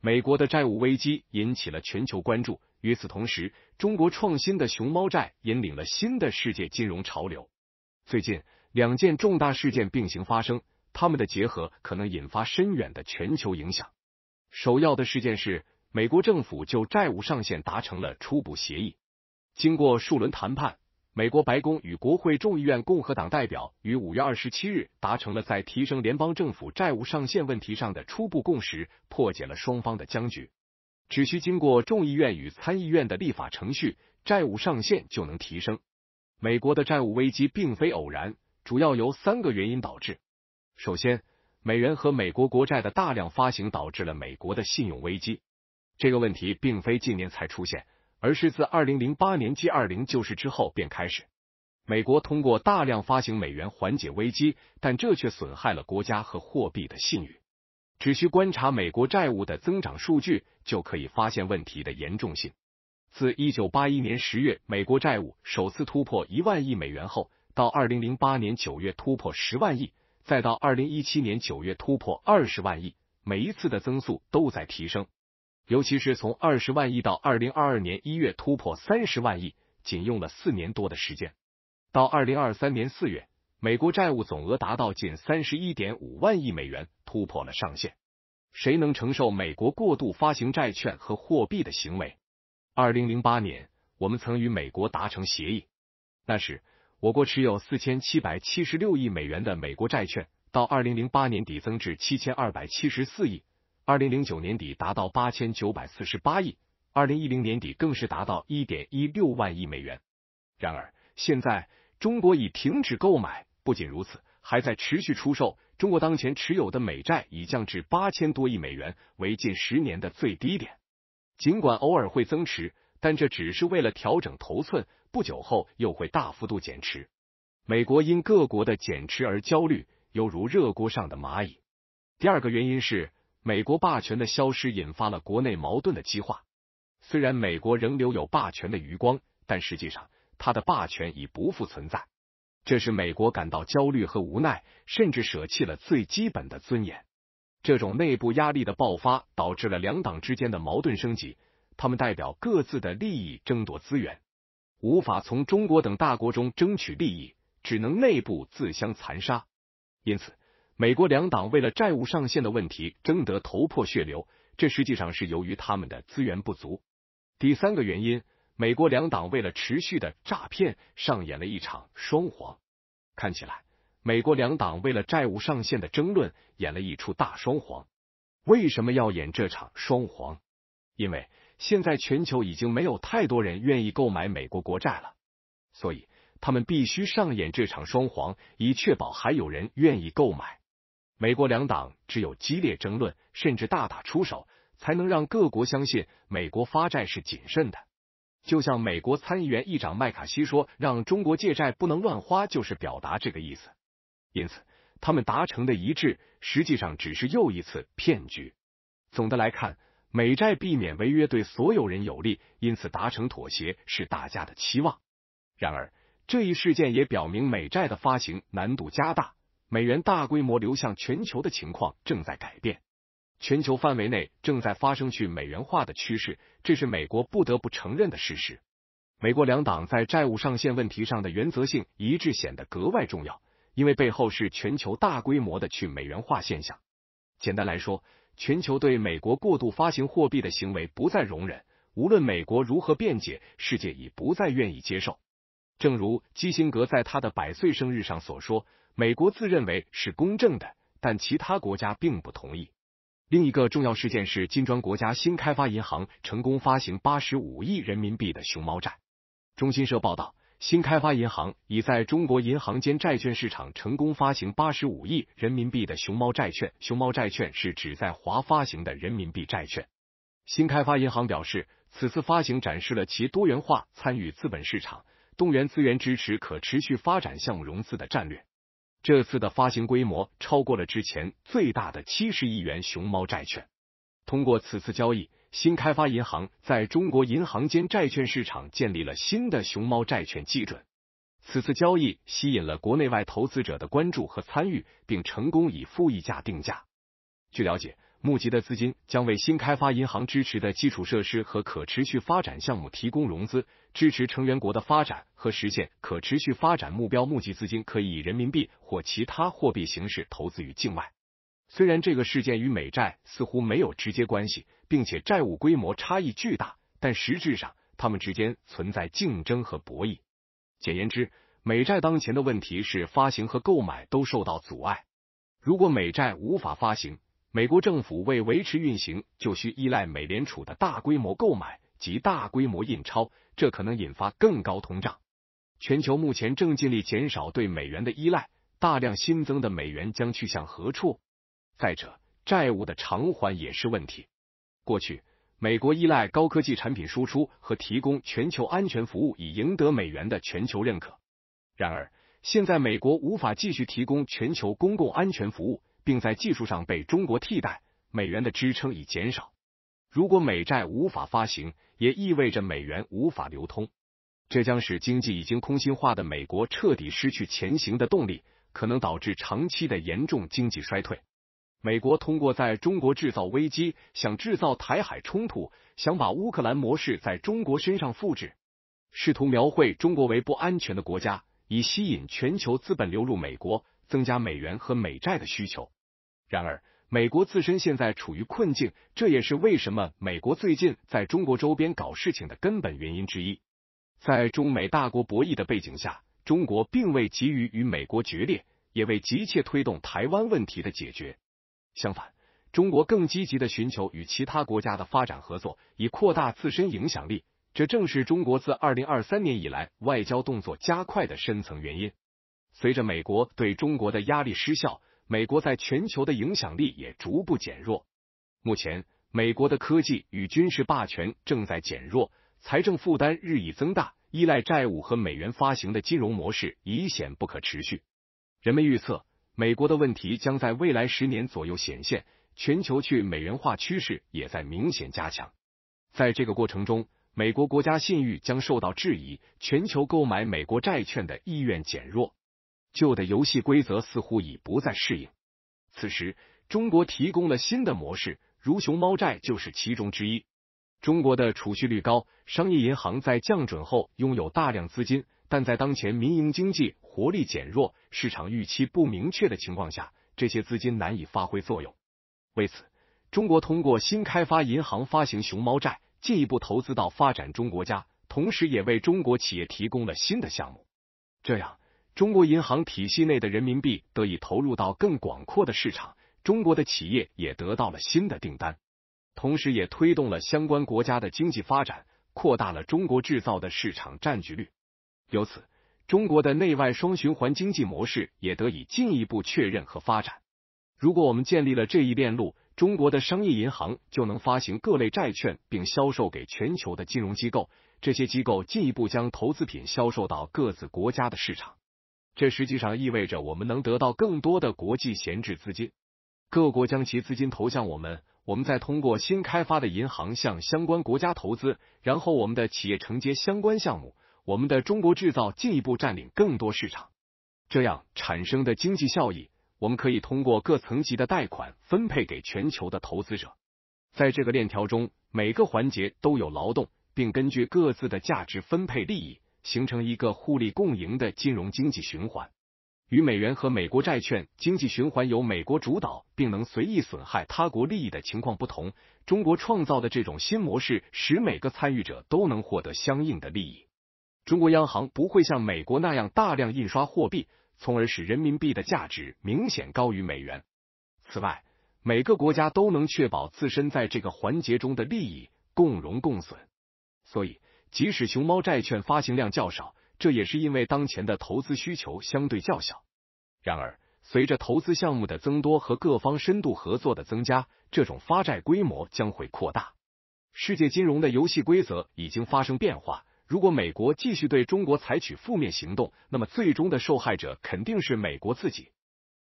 美国的债务危机引起了全球关注。与此同时，中国创新的熊猫债引领了新的世界金融潮流。最近，两件重大事件并行发生，它们的结合可能引发深远的全球影响。首要的事件是，美国政府就债务上限达成了初步协议，经过数轮谈判。美国白宫与国会众议院共和党代表于五月二十七日达成了在提升联邦政府债务上限问题上的初步共识，破解了双方的僵局。只需经过众议院与参议院的立法程序，债务上限就能提升。美国的债务危机并非偶然，主要由三个原因导致。首先，美元和美国国债的大量发行导致了美国的信用危机。这个问题并非近年才出现。而是自二零零八年 G 二零救市之后便开始，美国通过大量发行美元缓解危机，但这却损害了国家和货币的信誉。只需观察美国债务的增长数据，就可以发现问题的严重性。自一九八一年十月美国债务首次突破一万亿美元后，到二零零八年九月突破十万亿，再到二零一七年九月突破二十万亿，每一次的增速都在提升。尤其是从二十万亿到二零二二年一月突破三十万亿，仅用了四年多的时间。到二零二三年四月，美国债务总额达到近三十一点五万亿美元，突破了上限。谁能承受美国过度发行债券和货币的行为？二零零八年，我们曾与美国达成协议，那时我国持有四千七百七十六亿美元的美国债券，到二零零八年底增至七千二百七十四亿。二零零九年底达到八千九百四十八亿，二零一零年底更是达到一点一六万亿美元。然而，现在中国已停止购买，不仅如此，还在持续出售。中国当前持有的美债已降至八千多亿美元，为近十年的最低点。尽管偶尔会增持，但这只是为了调整头寸，不久后又会大幅度减持。美国因各国的减持而焦虑，犹如热锅上的蚂蚁。第二个原因是。美国霸权的消失引发了国内矛盾的激化。虽然美国仍留有霸权的余光，但实际上它的霸权已不复存在。这使美国感到焦虑和无奈，甚至舍弃了最基本的尊严。这种内部压力的爆发，导致了两党之间的矛盾升级。他们代表各自的利益，争夺资源，无法从中国等大国中争取利益，只能内部自相残杀。因此。美国两党为了债务上限的问题争得头破血流，这实际上是由于他们的资源不足。第三个原因，美国两党为了持续的诈骗上演了一场双簧。看起来，美国两党为了债务上限的争论演了一出大双簧。为什么要演这场双簧？因为现在全球已经没有太多人愿意购买美国国债了，所以他们必须上演这场双簧，以确保还有人愿意购买。美国两党只有激烈争论，甚至大打出手，才能让各国相信美国发债是谨慎的。就像美国参议员议长麦卡锡说：“让中国借债不能乱花”，就是表达这个意思。因此，他们达成的一致，实际上只是又一次骗局。总的来看，美债避免违约对所有人有利，因此达成妥协是大家的期望。然而，这一事件也表明，美债的发行难度加大。美元大规模流向全球的情况正在改变，全球范围内正在发生去美元化的趋势，这是美国不得不承认的事实。美国两党在债务上限问题上的原则性一致显得格外重要，因为背后是全球大规模的去美元化现象。简单来说，全球对美国过度发行货币的行为不再容忍，无论美国如何辩解，世界已不再愿意接受。正如基辛格在他的百岁生日上所说。美国自认为是公正的，但其他国家并不同意。另一个重要事件是金砖国家新开发银行成功发行八十五亿人民币的熊猫债。中新社报道，新开发银行已在中国银行间债券市场成功发行八十五亿人民币的熊猫债券。熊猫债券是指在华发行的人民币债券。新开发银行表示，此次发行展示了其多元化参与资本市场、动员资源支持可持续发展项目融资的战略。这次的发行规模超过了之前最大的七十亿元熊猫债券。通过此次交易，新开发银行在中国银行间债券市场建立了新的熊猫债券基准。此次交易吸引了国内外投资者的关注和参与，并成功以负溢价定价。据了解。募集的资金将为新开发银行支持的基础设施和可持续发展项目提供融资，支持成员国的发展和实现可持续发展目标。募集资金可以以人民币或其他货币形式投资于境外。虽然这个事件与美债似乎没有直接关系，并且债务规模差异巨大，但实质上它们之间存在竞争和博弈。简言之，美债当前的问题是发行和购买都受到阻碍。如果美债无法发行，美国政府为维持运行，就需依赖美联储的大规模购买及大规模印钞，这可能引发更高通胀。全球目前正尽力减少对美元的依赖，大量新增的美元将去向何处？再者，债务的偿还也是问题。过去，美国依赖高科技产品输出和提供全球安全服务以赢得美元的全球认可，然而现在美国无法继续提供全球公共安全服务。并在技术上被中国替代，美元的支撑已减少。如果美债无法发行，也意味着美元无法流通，这将使经济已经空心化的美国彻底失去前行的动力，可能导致长期的严重经济衰退。美国通过在中国制造危机，想制造台海冲突，想把乌克兰模式在中国身上复制，试图描绘中国为不安全的国家，以吸引全球资本流入美国，增加美元和美债的需求。然而，美国自身现在处于困境，这也是为什么美国最近在中国周边搞事情的根本原因之一。在中美大国博弈的背景下，中国并未急于与美国决裂，也未急切推动台湾问题的解决。相反，中国更积极的寻求与其他国家的发展合作，以扩大自身影响力。这正是中国自二零二三年以来外交动作加快的深层原因。随着美国对中国的压力失效。美国在全球的影响力也逐步减弱。目前，美国的科技与军事霸权正在减弱，财政负担日益增大，依赖债务和美元发行的金融模式已显不可持续。人们预测，美国的问题将在未来十年左右显现。全球去美元化趋势也在明显加强。在这个过程中，美国国家信誉将受到质疑，全球购买美国债券的意愿减弱。旧的游戏规则似乎已不再适应。此时，中国提供了新的模式，如熊猫债就是其中之一。中国的储蓄率高，商业银行在降准后拥有大量资金，但在当前民营经济活力减弱、市场预期不明确的情况下，这些资金难以发挥作用。为此，中国通过新开发银行发行熊猫债，进一步投资到发展中国家，同时也为中国企业提供了新的项目。这样。中国银行体系内的人民币得以投入到更广阔的市场，中国的企业也得到了新的订单，同时也推动了相关国家的经济发展，扩大了中国制造的市场占据率。由此，中国的内外双循环经济模式也得以进一步确认和发展。如果我们建立了这一链路，中国的商业银行就能发行各类债券，并销售给全球的金融机构，这些机构进一步将投资品销售到各自国家的市场。这实际上意味着我们能得到更多的国际闲置资金，各国将其资金投向我们，我们再通过新开发的银行向相关国家投资，然后我们的企业承接相关项目，我们的中国制造进一步占领更多市场。这样产生的经济效益，我们可以通过各层级的贷款分配给全球的投资者。在这个链条中，每个环节都有劳动，并根据各自的价值分配利益。形成一个互利共赢的金融经济循环，与美元和美国债券经济循环由美国主导并能随意损害他国利益的情况不同，中国创造的这种新模式使每个参与者都能获得相应的利益。中国央行不会像美国那样大量印刷货币，从而使人民币的价值明显高于美元。此外，每个国家都能确保自身在这个环节中的利益，共荣共损。所以。即使熊猫债券发行量较少，这也是因为当前的投资需求相对较小。然而，随着投资项目的增多和各方深度合作的增加，这种发债规模将会扩大。世界金融的游戏规则已经发生变化。如果美国继续对中国采取负面行动，那么最终的受害者肯定是美国自己。